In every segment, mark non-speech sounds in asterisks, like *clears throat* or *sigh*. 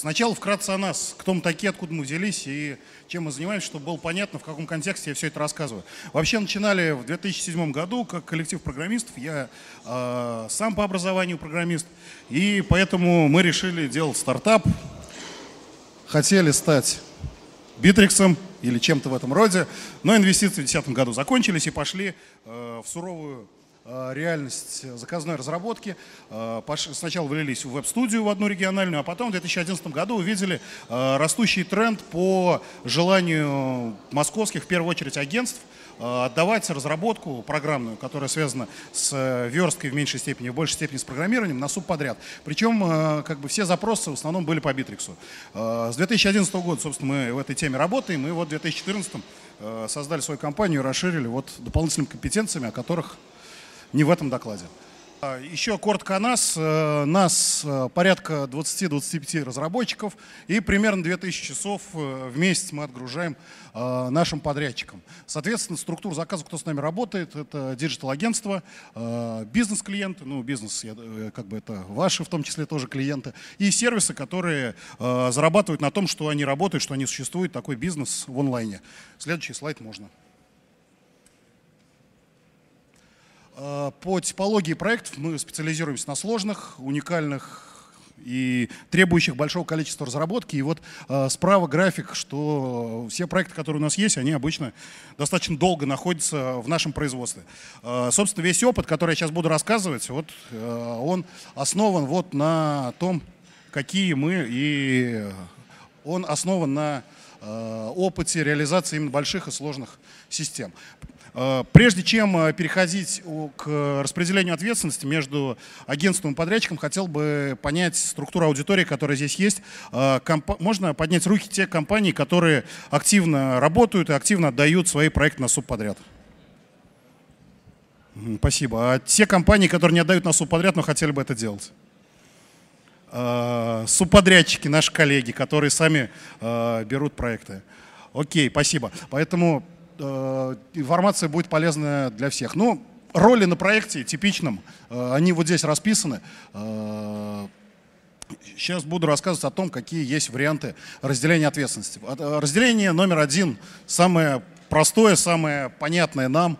Сначала вкратце о нас, кто мы такие, откуда мы взялись и чем мы занимаемся, чтобы было понятно, в каком контексте я все это рассказываю. Вообще начинали в 2007 году как коллектив программистов. Я э, сам по образованию программист, и поэтому мы решили делать стартап. Хотели стать битриксом или чем-то в этом роде, но инвестиции в 2010 году закончились и пошли э, в суровую Э, реальность заказной разработки. Э, сначала влились в веб-студию в одну региональную, а потом в 2011 году увидели э, растущий тренд по желанию московских, в первую очередь, агентств отдавать разработку программную, которая связана с версткой в меньшей степени, в большей степени с программированием, на субподряд. Причем как бы все запросы в основном были по битриксу. С 2011 года, собственно, мы в этой теме работаем, и вот в 2014 создали свою компанию, расширили вот дополнительными компетенциями, о которых не в этом докладе. А, еще коротко о нас. Э, нас э, порядка 20-25 разработчиков и примерно 2000 часов э, в месяц мы отгружаем нашим подрядчикам. Соответственно, структура заказа, кто с нами работает, это диджитал-агентство, бизнес-клиенты, ну бизнес, как бы это ваши в том числе тоже клиенты, и сервисы, которые зарабатывают на том, что они работают, что они существуют, такой бизнес в онлайне. Следующий слайд можно. Э, По типологии проектов мы специализируемся на сложных, уникальных и требующих большого количества разработки. И вот э, справа график, что все проекты, которые у нас есть, они обычно достаточно долго находятся в нашем производстве. Э, собственно, весь опыт, который я сейчас буду рассказывать, вот, он основан вот на том, какие мы, и он основан на опыте реализации именно больших и сложных систем. Э, прежде чем э, переходить к распределению ответственности между агентством и подрядчиком, хотел бы понять структуру аудитории, которая здесь есть. Э, можно поднять руки те компании, которые активно работают и активно отдают свои проекты на субподряд? Спасибо. А те компании, которые не отдают на субподряд, но хотели бы это делать? Субподрядчики, наши коллеги, которые сами берут проекты. Окей, спасибо. Поэтому Э, информация будет полезная для всех. Ну, роли на проекте типичном, э, они вот здесь расписаны. Сейчас э, буду рассказывать о том, какие есть варианты разделения ответственности. Разделение номер один, самое простое, самое понятное нам,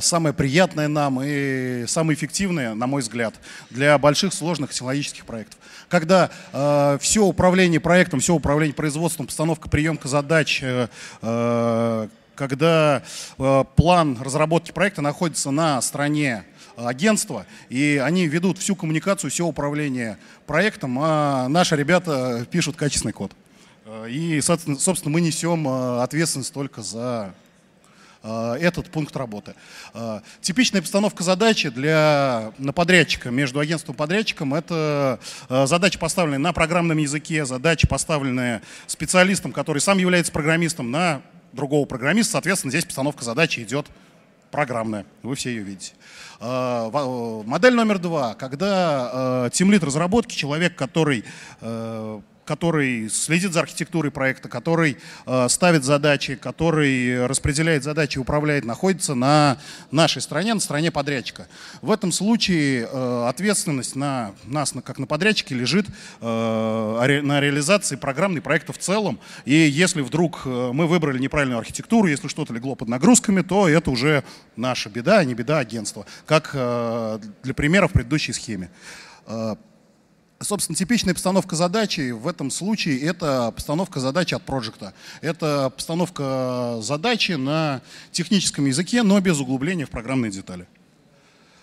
самое приятное нам и самое эффективное, на мой взгляд, для больших сложных технологических проектов. Когда э, все управление проектом, все управление производством, постановка, приемка задач, э, когда э, план разработки проекта находится на стороне э, агентства, и они ведут всю коммуникацию, все управление проектом, а наши ребята пишут качественный код. Э, и, собственно, мы несем э, ответственность только за этот пункт работы. Типичная постановка задачи для на подрядчика между агентством и подрядчиком – это задача поставленная на программном языке, задача поставленная специалистом, который сам является программистом, на другого программиста, соответственно, здесь постановка задачи идет программная. Вы все ее видите. А, э, модель номер два. Когда э, тимлит разработки, человек, который э, который следит за архитектурой проекта, который э, ставит задачи, который распределяет задачи, управляет, находится на нашей стране, на стране подрядчика. В этом случае э, ответственность на нас, на, как на подрядчике, лежит э, на реализации программной проекта в целом. И если вдруг э, мы выбрали неправильную архитектуру, если что-то легло под нагрузками, то это уже наша беда, а не беда агентства, как э, для примера в предыдущей схеме. Э, Собственно, типичная постановка задачи в этом случае – это постановка задачи от проекта. Это постановка задачи на техническом языке, но без углубления в программные детали.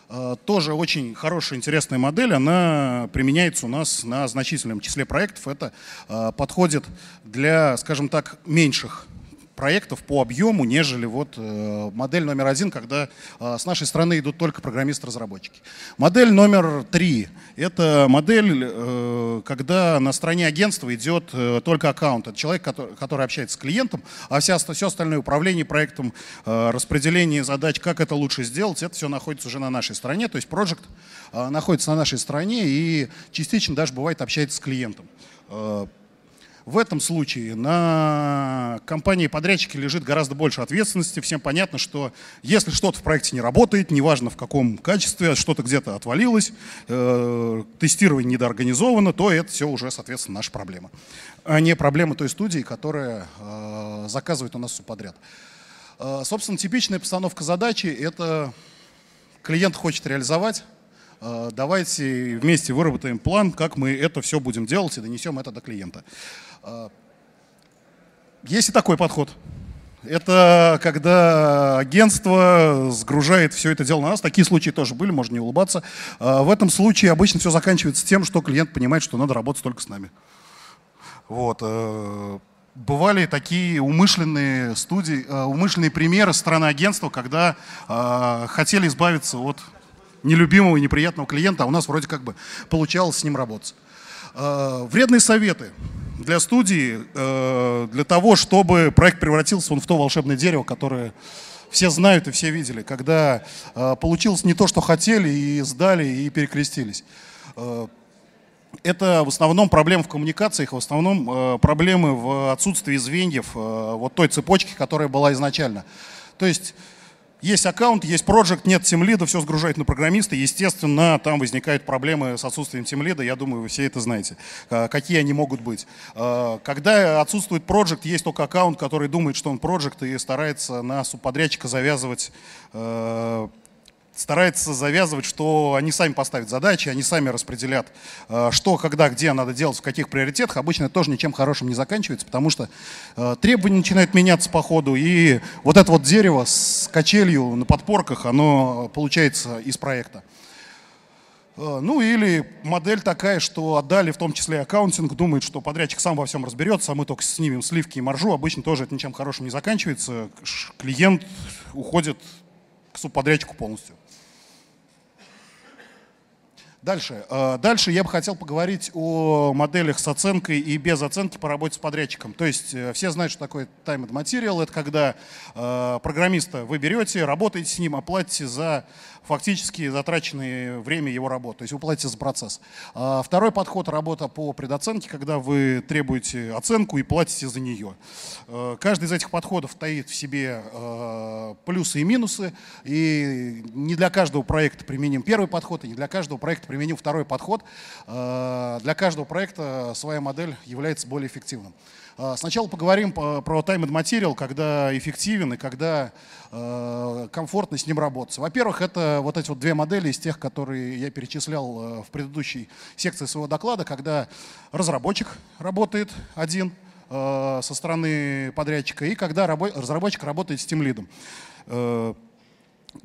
Э, тоже очень хорошая, интересная модель. Она применяется у нас на значительном числе проектов. Это э, подходит для, скажем так, меньших проектов по объему, нежели вот э, модель номер один, когда э, с нашей стороны идут только программисты-разработчики. Модель номер три – это модель, э, когда на стороне агентства идет только аккаунт. Это человек, который, общается с клиентом, а вся, все остальное управление проектом, распределение задач, как это лучше сделать, это все находится уже на нашей стороне. То есть проект находится на нашей стороне и частично даже бывает общается с клиентом. В этом случае на компании-подрядчике лежит гораздо больше ответственности. Всем понятно, что если что-то в проекте не работает, неважно в каком качестве, что-то где-то отвалилось, э, тестирование недоорганизовано, то это все уже, соответственно, наша проблема. А не проблема той студии, которая э, заказывает у нас субподряд. подряд. Э, собственно, типичная постановка задачи – это клиент хочет реализовать, давайте вместе выработаем план, как мы это все будем делать и донесем это до клиента. А, есть и такой подход. Это когда агентство сгружает все это дело на нас. Такие случаи тоже были, можно не улыбаться. А, в этом случае обычно все заканчивается тем, что клиент понимает, что надо работать только с нами. Вот. Э, бывали такие умышленные студии, э, умышленные примеры страны агентства, когда а, хотели избавиться от нелюбимого и неприятного клиента, а у нас вроде как бы получалось с ним работать. Э, вредные советы для студии, э, для того, чтобы проект превратился он в то волшебное дерево, которое все знают и все видели, когда э, получилось не то, что хотели, и сдали, и перекрестились. Это в основном проблемы в коммуникациях, в основном проблемы в отсутствии звеньев вот той цепочки, которая была изначально. То есть есть аккаунт, есть проект, нет тимлида, все сгружает на программиста. Естественно, там возникают проблемы с отсутствием тимлида. Я думаю, вы все это знаете. А, какие они могут быть. А, когда отсутствует проект, есть только аккаунт, который думает, что он проект и старается на субподрядчика завязывать а, старается завязывать, что они сами поставят задачи, они сами распределят, э, что, когда, где надо делать, в каких приоритетах. Обычно это тоже ничем хорошим не заканчивается, потому что э, требования начинают меняться по ходу, и вот это вот дерево с качелью на подпорках, оно получается из проекта. Э, ну или модель такая, что отдали в том числе аккаунтинг, думает, что подрядчик сам во всем разберется, а мы только снимем сливки и маржу. Обычно тоже это ничем хорошим не заканчивается. Клиент уходит к субподрядчику полностью. Дальше. Э, дальше я бы хотел поговорить о моделях с оценкой и без оценки по работе с подрядчиком. То есть э, все знают, что такое time and material. Это когда э, программиста вы берете, работаете с ним, оплатите за фактически затраченное время его работы. То есть вы платите за процесс. А, второй подход – работа по предоценке, когда вы требуете оценку и платите за нее. А, каждый из этих подходов таит в себе а, плюсы и минусы. И не для каждого проекта применим первый подход, и не для каждого проекта применим второй подход. Для каждого проекта своя модель является более эффективным. Сначала поговорим про time and material, когда эффективен и когда комфортно с ним работать. Во-первых, это вот эти вот две модели из тех, которые я перечислял э, в предыдущей секции своего доклада, когда разработчик работает один э, со стороны подрядчика и когда разработчик работает с тем лидом. Э,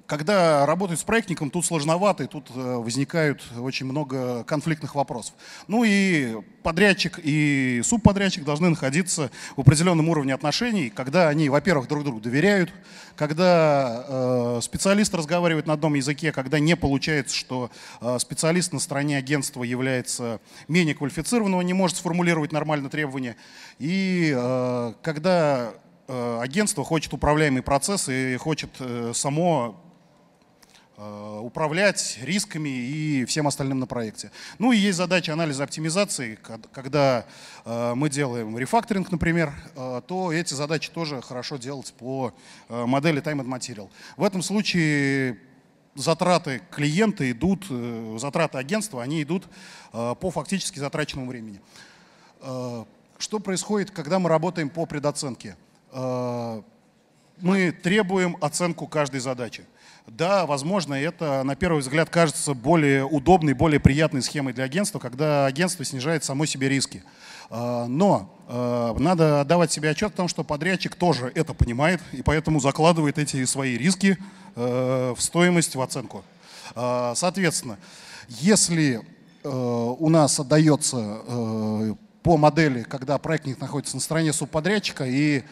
когда работают с проектником, тут сложновато, и тут э, возникают очень много конфликтных вопросов. Ну и подрядчик и субподрядчик должны находиться в определенном уровне отношений, когда они, во-первых, друг другу доверяют, когда э, специалист разговаривает на одном языке, когда не получается, что э, специалист на стороне агентства является менее квалифицированным, он не может сформулировать нормально требования, и э, когда Э, агентство хочет управляемый процесс и хочет э, само э, управлять рисками и всем остальным на проекте. Ну и есть задача анализа оптимизации. Когда мы делаем рефакторинг, например, то эти задачи тоже хорошо делать по модели Time and Material. В этом случае затраты клиента идут, затраты агентства, они идут по фактически затраченному времени. Что происходит, когда мы работаем по предоценке? А, мы требуем оценку каждой задачи. Да, возможно, это на первый взгляд кажется более удобной, более приятной схемой для агентства, когда агентство снижает само себе риски. А, но а, надо давать себе отчет о том, что подрядчик тоже это понимает и поэтому закладывает эти свои риски э, в стоимость, в оценку. Соответственно, если э, у нас отдается э, по модели, когда проектник находится на стороне субподрядчика и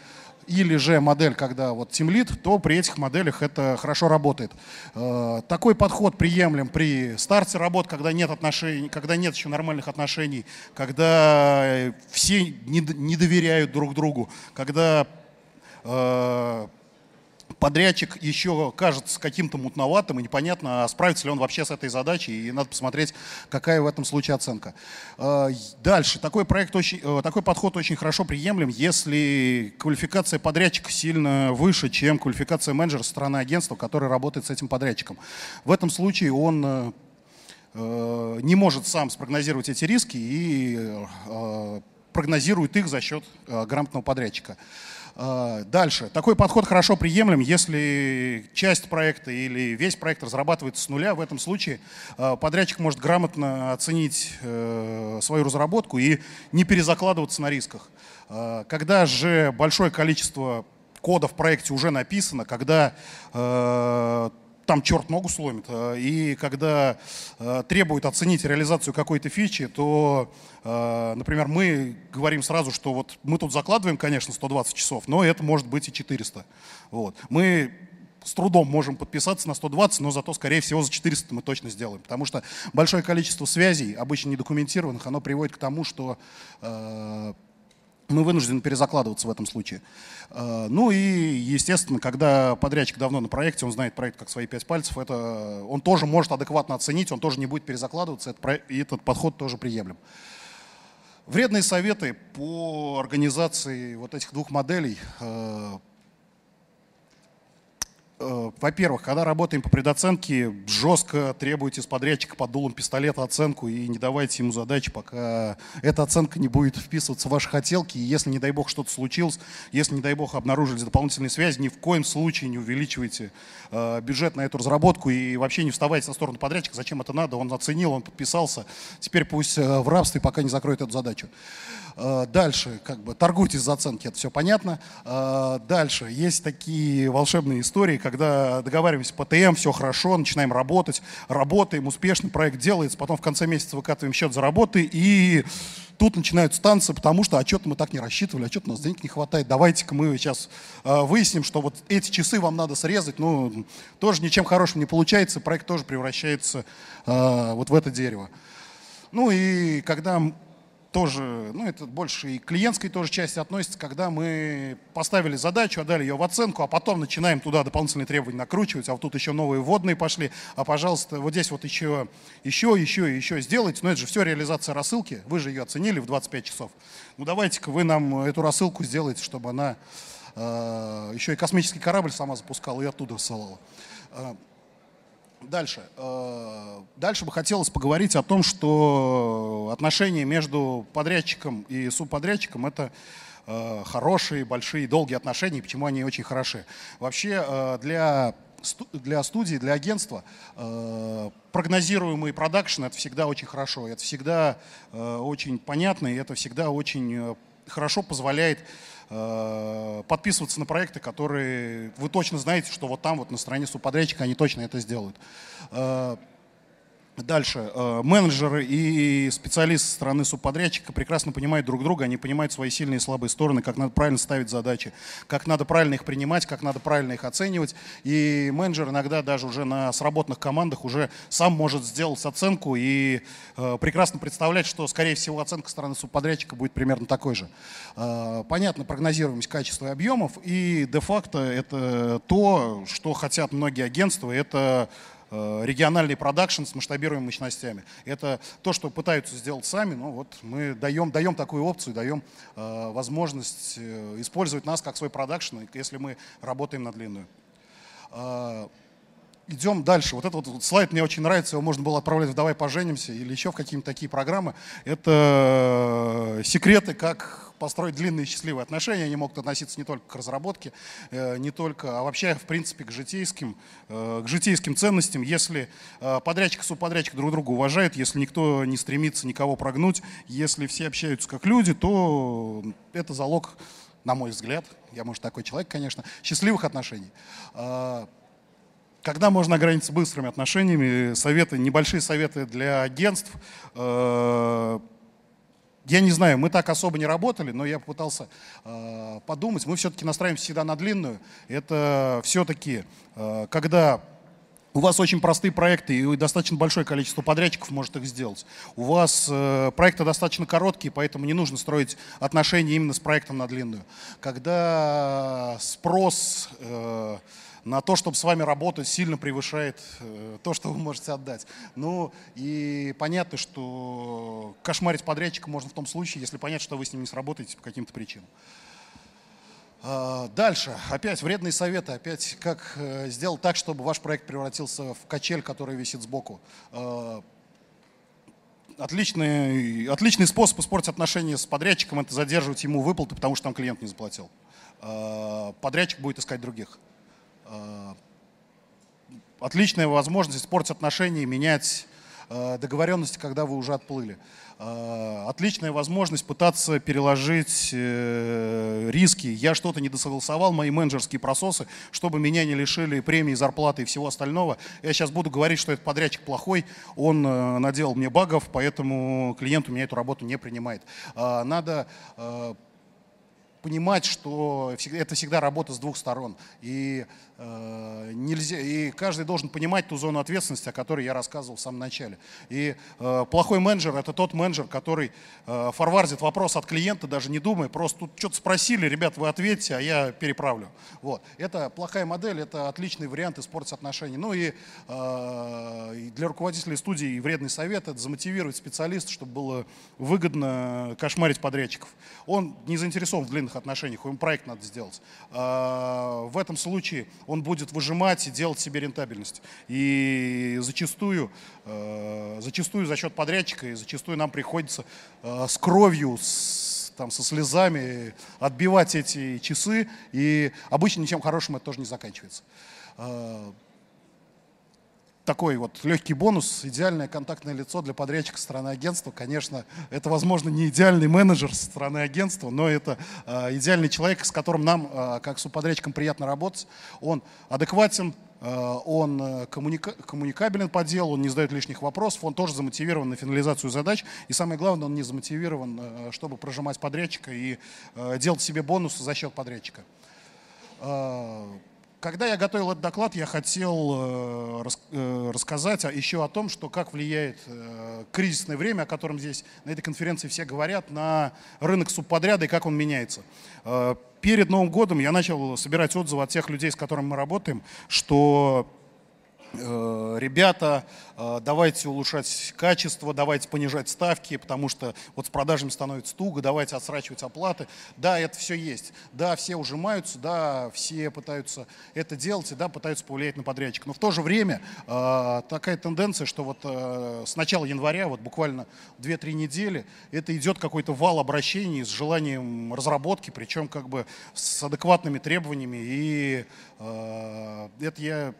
или же модель, когда вот тимлит, то при этих моделях это хорошо работает. Э, такой подход приемлем при старте работ, когда нет отношений, когда нет еще нормальных отношений, когда э, все не доверяют друг другу, когда э, подрядчик еще кажется каким-то мутноватым, и непонятно, а справится ли он вообще с этой задачей, и надо посмотреть, какая в этом случае оценка. Э, дальше. Такой, проект очень, э, такой подход очень хорошо приемлем, если квалификация подрядчика сильно выше, чем квалификация менеджера стороны агентства, который работает с этим подрядчиком. В этом случае он э, не может сам спрогнозировать эти риски и прогнозируют их за счет э, грамотного подрядчика. Э, дальше. Такой подход хорошо приемлем, если часть проекта или весь проект разрабатывается с нуля. В этом случае э, подрядчик может грамотно оценить свою разработку и не перезакладываться на рисках. Когда же большое количество кода в проекте уже написано, когда там черт ногу сломит. А, и когда а, требуют оценить реализацию какой-то фичи, то, а, например, мы говорим сразу, что вот мы тут закладываем, конечно, 120 часов, но это может быть и 400. Вот. Мы с трудом можем подписаться на 120, но зато, скорее всего, за 400 мы точно сделаем. Потому что большое количество связей, обычно недокументированных, оно приводит к тому, что э, мы вынуждены перезакладываться в этом случае. Э, ну и, естественно, когда подрядчик давно на проекте, он знает проект как свои пять пальцев, это, он тоже может адекватно оценить, он тоже не будет перезакладываться, и этот подход тоже приемлем. Вредные советы по организации вот этих двух моделей э, Э, во-первых, когда работаем по предоценке, жестко требуете с подрядчика под дулом пистолета оценку и не давайте ему задачи, пока эта оценка не будет вписываться в ваши хотелки. И если, не дай бог, что-то случилось, если, не дай бог, обнаружились дополнительные связи, ни в коем случае не увеличивайте э, бюджет на эту разработку и вообще не вставайте на сторону подрядчика. Зачем это надо? Он оценил, он подписался. Теперь пусть э, в рабстве, пока не закроет эту задачу. Э, дальше, как бы, торгуйтесь за оценки, это все понятно. Э, дальше, есть такие волшебные истории, когда договариваемся по ТМ, все хорошо, начинаем работать, работаем успешно, проект делается, потом в конце месяца выкатываем счет за работы и тут начинаются танцы, потому что отчет мы так не рассчитывали, а что-то у нас денег не хватает, давайте-ка мы сейчас э, выясним, что вот эти часы вам надо срезать, ну, тоже ничем хорошим не получается, проект тоже превращается вот в это дерево. Ну и когда тоже, ну это больше и клиентской тоже части относится, когда мы поставили задачу, отдали ее в оценку, а потом начинаем туда дополнительные требования накручивать, а вот тут еще новые вводные пошли, а пожалуйста, вот здесь вот еще, еще, еще, еще сделайте, но это же все реализация рассылки, вы же ее оценили в 25 часов. Ну давайте-ка вы нам эту рассылку сделаете, чтобы она э, еще и космический корабль сама запускала и оттуда ссылала. Э, Дальше. Э, дальше бы хотелось поговорить о том, что отношения между подрядчиком и субподрядчиком – это э, хорошие, большие, долгие отношения, и почему они очень хороши. Вообще э, для для студии, для агентства прогнозируемый продакшн – это всегда очень хорошо, это всегда очень понятно, и это всегда очень хорошо позволяет э, подписываться на проекты, которые вы точно знаете, что вот там вот на странице у подрядчика они точно это сделают. Э, Дальше. Э, менеджеры и специалисты стороны субподрядчика прекрасно понимают друг друга, они понимают свои сильные и слабые стороны, как надо правильно ставить задачи, как надо правильно их принимать, как надо правильно их оценивать. И менеджер иногда даже уже на сработанных командах уже сам может сделать оценку и э, прекрасно представлять, что, скорее всего, оценка стороны субподрядчика будет примерно такой же. Э, понятно, прогнозируемость качества и объемов, и де-факто это то, что хотят многие агентства, это Э, региональный продакшн с масштабируемыми мощностями. Это то, что пытаются сделать сами, но вот мы даем, даем такую опцию, даем э, возможность э, использовать нас как свой продакшн, если мы работаем на длинную. Идем дальше. Вот этот вот слайд мне очень нравится, его можно было отправлять в «Давай поженимся» или еще в какие-нибудь такие программы. Это секреты, как построить длинные счастливые отношения. Они могут относиться не только к разработке, э, не только, а вообще, в принципе, к житейским, э, к житейским ценностям. Если э, подрядчик и субподрядчик друг друга уважают, если никто не стремится никого прогнуть, если все общаются как люди, то это залог, на мой взгляд, я, может, такой человек, конечно, счастливых отношений. Когда можно ограничиться быстрыми отношениями? Советы, небольшие советы для агентств. Я не знаю, мы так особо не работали, но я попытался э, подумать. Мы все-таки настраиваемся всегда на длинную. Это все-таки, э, когда у вас очень простые проекты, и достаточно большое количество подрядчиков может их сделать. У вас э, проекты достаточно короткие, поэтому не нужно строить отношения именно с проектом на длинную. Когда спрос... Э, на то, чтобы с вами работать, сильно превышает э, то, что вы можете отдать. Ну и понятно, что кошмарить подрядчика можно в том случае, если понять, что вы с ним не сработаете по каким-то причинам. А, дальше. Опять вредные советы. Опять как э, сделать так, чтобы ваш проект превратился в качель, который висит сбоку. А, отличный, отличный способ испортить отношения с подрядчиком – это задерживать ему выплаты, потому что там клиент не заплатил. А, подрядчик будет искать других. Э, отличная возможность испортить отношения, менять э, договоренности, когда вы уже отплыли. Э, отличная возможность пытаться переложить риски. Я что-то не досогласовал, мои менеджерские прососы, чтобы меня не лишили премии, зарплаты и всего остального. Я сейчас буду говорить, что этот подрядчик плохой, он наделал мне багов, поэтому клиент у меня эту работу не принимает. Надо понимать, что это всегда работа с двух сторон. И, э, нельзя, и каждый должен понимать ту зону ответственности, о которой я рассказывал в самом начале. И э, плохой менеджер – это тот менеджер, который э, форвардит вопрос от клиента, даже не думая, просто тут что-то спросили, ребят, вы ответьте, а я переправлю. Вот. Это плохая модель, это отличный вариант испортить отношения. Ну и, э, для руководителей студии вредный совет – это замотивировать специалиста, чтобы было выгодно кошмарить подрядчиков. Он не заинтересован в длинных доверительных отношениях, ему проект надо сделать, а, в этом случае он будет выжимать и делать себе рентабельность. И зачастую, а, зачастую за счет подрядчика, и зачастую нам приходится а, с кровью, с, там, со слезами отбивать эти часы, и обычно ничем хорошим это тоже не заканчивается такой вот легкий бонус, идеальное контактное лицо для подрядчика страны агентства. Конечно, это, возможно, не идеальный менеджер страны агентства, но это э, идеальный человек, с которым нам, э, как с подрядчиком, приятно работать. Он адекватен, а, он э, коммуника коммуникабелен по делу, он не задает лишних вопросов, он тоже замотивирован на финализацию задач. И самое главное, он не замотивирован, э, чтобы прожимать подрядчика и э, делать себе бонус за счет подрядчика. Когда я готовил этот доклад, я хотел э, э, рассказать еще о том, что как влияет э, кризисное время, о котором здесь на этой конференции все говорят, на рынок субподряда и как он меняется. Перед Новым годом я начал собирать отзывы от тех людей, с которыми мы работаем, что Э, ребята, э, давайте улучшать качество, давайте понижать ставки, потому что вот с продажами становится туго, давайте отсрачивать оплаты. Да, это все есть. Да, все ужимаются, да, все пытаются это делать и да, пытаются повлиять на подрядчик. Но в то же время э, такая тенденция, что вот с начала января, вот буквально 2-3 недели, это идет какой-то вал обращений с желанием разработки, причем как бы с адекватными требованиями. И это я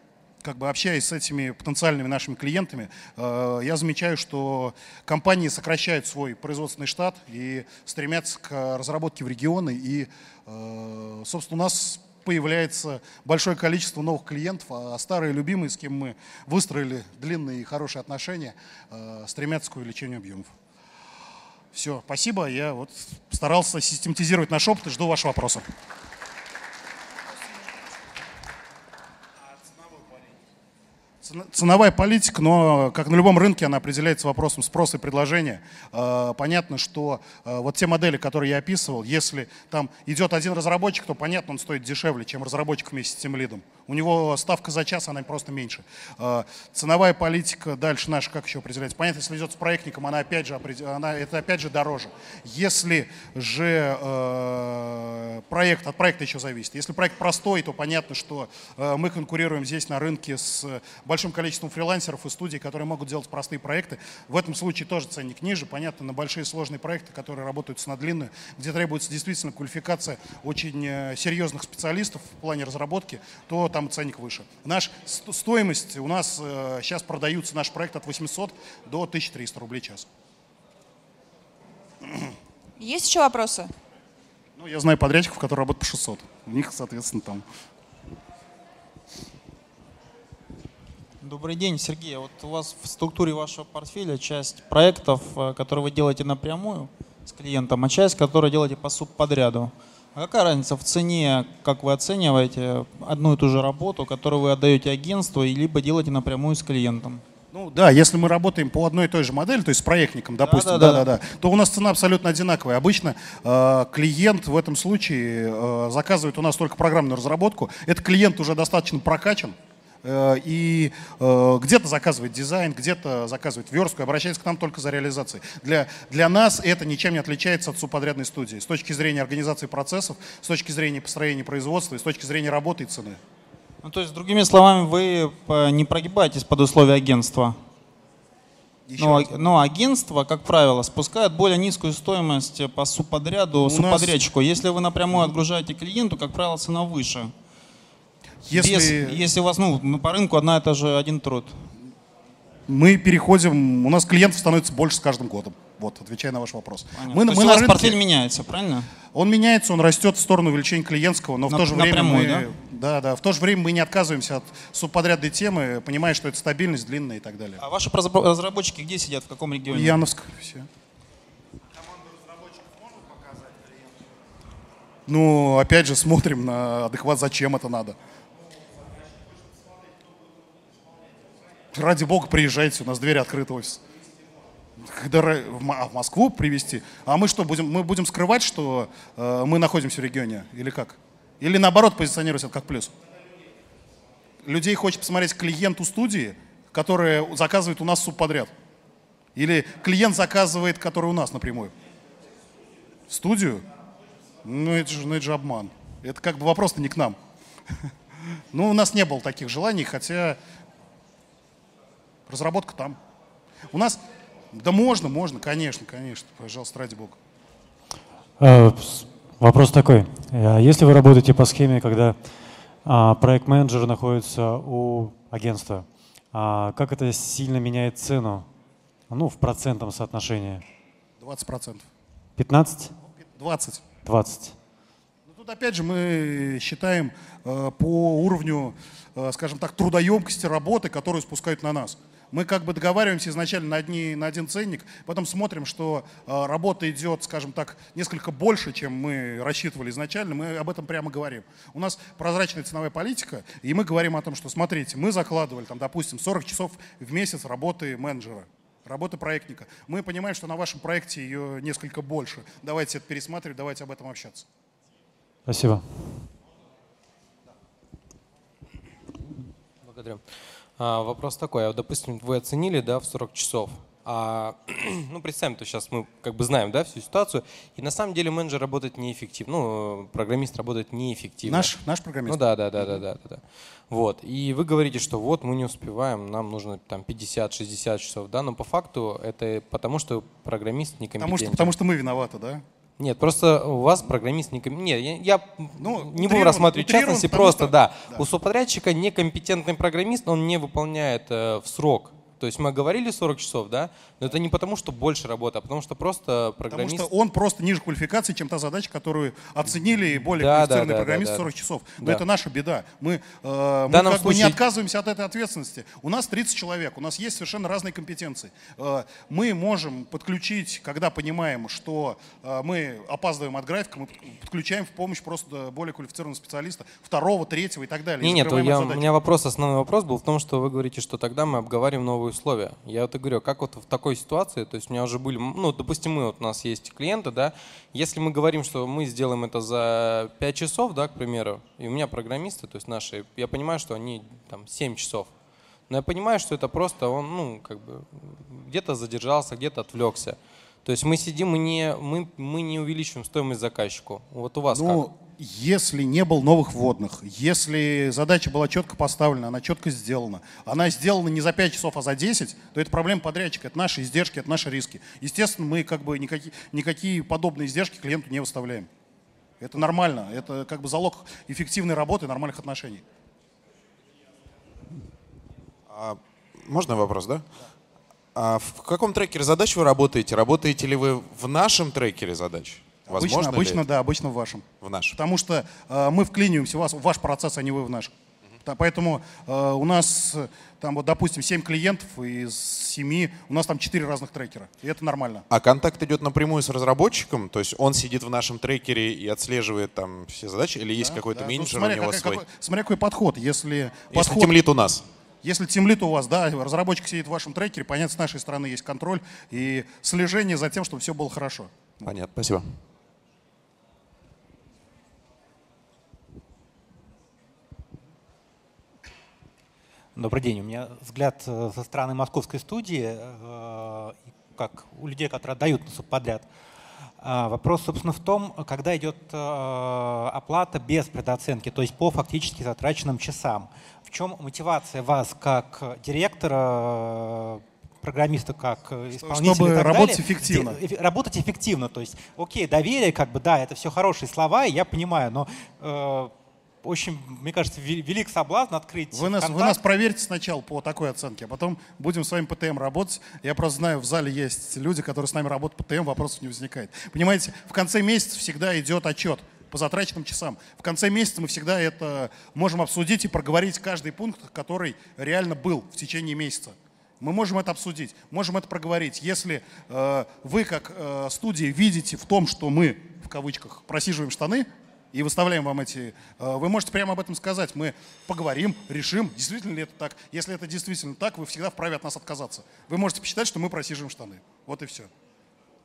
как бы общаясь с этими потенциальными нашими клиентами, э, я замечаю, что компании сокращают свой производственный штат и стремятся к разработке в регионы. И, э, собственно, у нас появляется большое количество новых клиентов, а, а старые любимые, с кем мы выстроили длинные и хорошие отношения, э, стремятся к увеличению объемов. Все, спасибо. Я вот старался систематизировать наш опыт и жду ваши вопросы. Ценовая политика, но как на любом рынке, она определяется вопросом спроса и предложения. Э, понятно, что э, вот те модели, которые я описывал, если там идет один разработчик, то понятно, он стоит дешевле, чем разработчик вместе с тем лидом. У него ставка за час, она просто меньше. А, ценовая политика дальше наша как еще определяется? Понятно, если идет с проектником, она опять же, она, это опять же дороже. Если же э, проект, от проекта еще зависит. Если проект простой, то понятно, что э, мы конкурируем здесь на рынке с большим количеством фрилансеров и студий, которые могут делать простые проекты. В этом случае тоже ценник ниже. Понятно, на большие сложные проекты, которые работают на длинную, где требуется действительно квалификация очень э, серьезных специалистов в плане разработки, то там ценник выше. Наш стоимость, у нас сейчас э, продаются наш проект от 800 до 1300 рублей час. Есть еще вопросы? Ну, я знаю подрядчиков, которые работают по 600. У них, соответственно, там. Добрый день, Сергей. А вот у вас в структуре вашего портфеля часть проектов, э, которые вы делаете напрямую с клиентом, а часть, которую делаете по субподряду. подряду. А какая разница в цене, как вы оцениваете одну и ту же работу, которую вы отдаете агентству, либо делаете напрямую с клиентом? Ну да, если мы работаем по одной и той же модели, то есть с проектником, допустим, да, да, да, да, да, то у нас цена абсолютно одинаковая. Обычно э, клиент в этом случае э, заказывает у нас только программную разработку. Этот клиент уже достаточно прокачан, Э, и э, где-то заказывает дизайн, где-то заказывает верстку, обращается к нам только за реализацией. Для, для нас это ничем не отличается от субподрядной студии с точки зрения организации процессов, с точки зрения построения производства, с точки зрения работы и цены. Ну, то есть, другими словами, вы э, не прогибаетесь под условия агентства? но, но ну, а, ну, агентство, как правило, спускает более низкую стоимость по субподряду, У субподрядчику. Нас... Если вы напрямую отгружаете клиенту, как правило, цена выше. Если, если, если у вас ну, ну, по рынку одна и та же один труд. Мы переходим, у нас клиентов становится больше с каждым годом. Вот, отвечая на ваш вопрос. Мы, То мы есть у вас рынке, портфель меняется, правильно? Он меняется, он растет в сторону увеличения клиентского, но на, в то же время прямой, мы, да? Да, да, в то же время мы не отказываемся от субподрядной темы, понимая, что это стабильность длинная и так далее. А ваши разработчики где сидят, в каком регионе? Ульяновск все. Ну, опять же, смотрим на адекват, зачем это надо. ради бога, приезжайте, у нас двери открыты, офис. А в Москву привезти. А мы что, будем, мы будем скрывать, что э, мы находимся в регионе? Или как? Или наоборот позиционировать как плюс? Людей хочет посмотреть клиент у студии, которая заказывает у нас субподряд. Или клиент заказывает, который у нас напрямую. студию? Ну это же, ну, это же обман. Это как бы вопрос-то не к нам. *laughs* Ну, у нас не было таких желаний, хотя Разработка там. У нас... Да можно, можно, конечно, конечно. Пожалуйста, ради бога. Э, вопрос такой. Э, если вы работаете по схеме, когда а, проект-менеджер находится у агентства, а как это сильно меняет цену? Ну, в процентном соотношении. 20 процентов. 15? 20. 20. тут опять же мы считаем э, по уровню, скажем так, трудоемкости работы, которую спускают на нас мы как бы договариваемся изначально на, одни, на один ценник, потом смотрим, что э, работа идет, скажем так, несколько больше, чем мы рассчитывали изначально, мы об этом прямо говорим. У нас прозрачная ценовая политика, и мы говорим о том, что смотрите, мы закладывали, там, допустим, 40 часов в месяц работы менеджера, работы проектника. Мы понимаем, что на вашем проекте ее несколько больше. Давайте это пересматривать, давайте об этом общаться. Спасибо. Благодарю. А, вопрос такой. А, допустим, вы оценили да, в 40 часов. А, *clears throat* ну, представим, то сейчас мы как бы знаем да, всю ситуацию. И на самом деле менеджер работает неэффективно. Ну, программист работает неэффективно. Наш, наш программист? Ну да, да, да, да, да, да, да. Вот. И вы говорите, что вот мы не успеваем, нам нужно там 50-60 часов, да, но по факту это потому, что программист не компетентен. Потому что, потому что мы виноваты, да? Нет, просто у вас программист не Нет, я, я ну, не буду рассматривать частности, просто, что, да, да, у субподрядчика некомпетентный программист, он не выполняет э, в срок то есть мы говорили 40 часов, да, но это не потому, что больше работа, а потому что просто программист... Потому что он просто ниже квалификации, чем та задача, которую оценили более да, квалифицированный да, да, программист да, да, 40 часов. Но да. это наша беда. Мы, э, мы как случае... бы не отказываемся от этой ответственности. У нас 30 человек, у нас есть совершенно разные компетенции. Э, мы можем подключить, когда понимаем, что э, мы опаздываем от графика, мы подключаем в помощь просто э, более квалифицированного специалиста, второго, третьего и так далее. Нет, нет, я, у меня вопрос, основной вопрос был в том, что вы говорите, что тогда мы обговариваем новую новые условия. Я вот и говорю, а как вот в такой ситуации, то есть у меня уже были, ну, допустим, мы, вот у нас есть клиенты, да, если мы говорим, что мы сделаем это за 5 часов, да, к примеру, и у меня программисты, то есть наши, я понимаю, что они там 7 часов, но я понимаю, что это просто он, ну, как бы где-то задержался, где-то отвлекся. То есть мы сидим мы не, мы, мы не увеличиваем стоимость заказчику. Вот у вас ну, как? если не было новых вводных, если задача была четко поставлена, она четко сделана, она сделана не за 5 часов, а за 10, то это проблема подрядчика, это наши издержки, это наши риски. Естественно, мы как бы никакие, никакие подобные издержки клиенту не выставляем. Это нормально, это как бы залог эффективной работы, нормальных отношений. А, можно вопрос, да? да. А в каком трекере задач вы работаете? Работаете ли вы в нашем трекере задач? Возможно обычно, обычно да, обычно в вашем. В нашем. Потому что э, мы вклиниваемся, у вас, в ваш процесс, а не вы в наш. поэтому э, у нас э, там вот, допустим, 7 клиентов из 7, у нас там 4 разных трекера, и это нормально. А контакт идет напрямую с разработчиком, то есть он сидит в нашем трекере и отслеживает там все задачи, или да, есть какой-то да. Ну, менеджер смотря, у него как, свой? Какой, смотря какой подход, если... Если подход... темлит у нас. Если темлит у вас, да, разработчик сидит в вашем трекере, понятно, с нашей стороны есть контроль и слежение за тем, чтобы все было хорошо. Понятно, спасибо. Добрый день. У меня взгляд э, со стороны московской студии, э, как у людей, которые отдают подряд, а, Вопрос, собственно, в том, когда идет э, оплата без предоценки, то есть по фактически затраченным часам. В чем мотивация вас как директора программиста как исполнителя Чтобы и так работать далее, эффективно. Работать эффективно, то есть, окей, доверие, как бы, да, это все хорошие слова, я понимаю, но очень, мне кажется, велик соблазн открыть вы нас, Вы нас проверьте сначала по такой оценке, а потом будем с вами ПТМ работать. Я просто знаю, в зале есть люди, которые с нами работают ПТМ, ТМ, вопросов не возникает. Понимаете, в конце месяца всегда идет отчет по затраченным часам. В конце месяца мы всегда это можем обсудить и проговорить каждый пункт, который реально был в течение месяца. Мы можем это обсудить, можем это проговорить. Если э, вы как э, студия видите в том, что мы в кавычках просиживаем штаны, и выставляем вам эти... Э, вы можете прямо об этом сказать. Мы поговорим, решим, действительно ли это так. Если это действительно так, вы всегда вправе от нас отказаться. Вы можете посчитать, что мы просиживаем штаны. Вот и все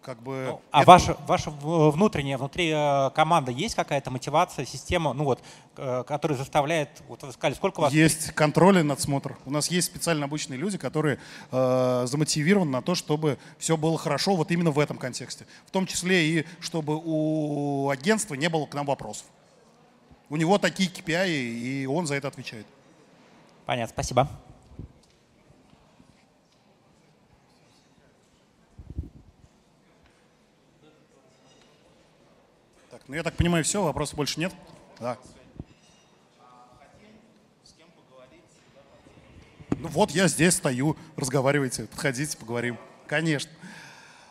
как бы... Ну, а это... ваша, ваша э, внутренняя, внутри э, команда есть какая-то мотивация, система, ну вот, э, которая заставляет, вот вы сказали, сколько у вас... Есть контроль и надсмотр. У нас есть специально обычные люди, которые э, замотивированы на то, чтобы все было хорошо вот именно в этом контексте. В том числе и чтобы у агентства не было к нам вопросов. У него такие KPI, и он за это отвечает. Понятно, спасибо. Ну, я так понимаю, все, вопросов больше нет? Да. Ну вот я здесь стою, разговаривайте, подходите, поговорим. Конечно.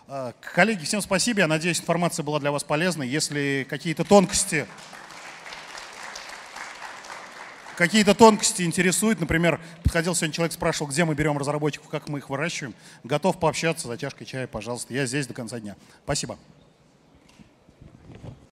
А, коллеги, всем спасибо. Я надеюсь, информация была для вас полезной. Если какие-то тонкости какие-то тонкости интересуют. Например, подходил сегодня человек, спрашивал, где мы берем разработчиков, как мы их выращиваем. Готов пообщаться за чашкой чая, пожалуйста. Я здесь до конца дня. Спасибо.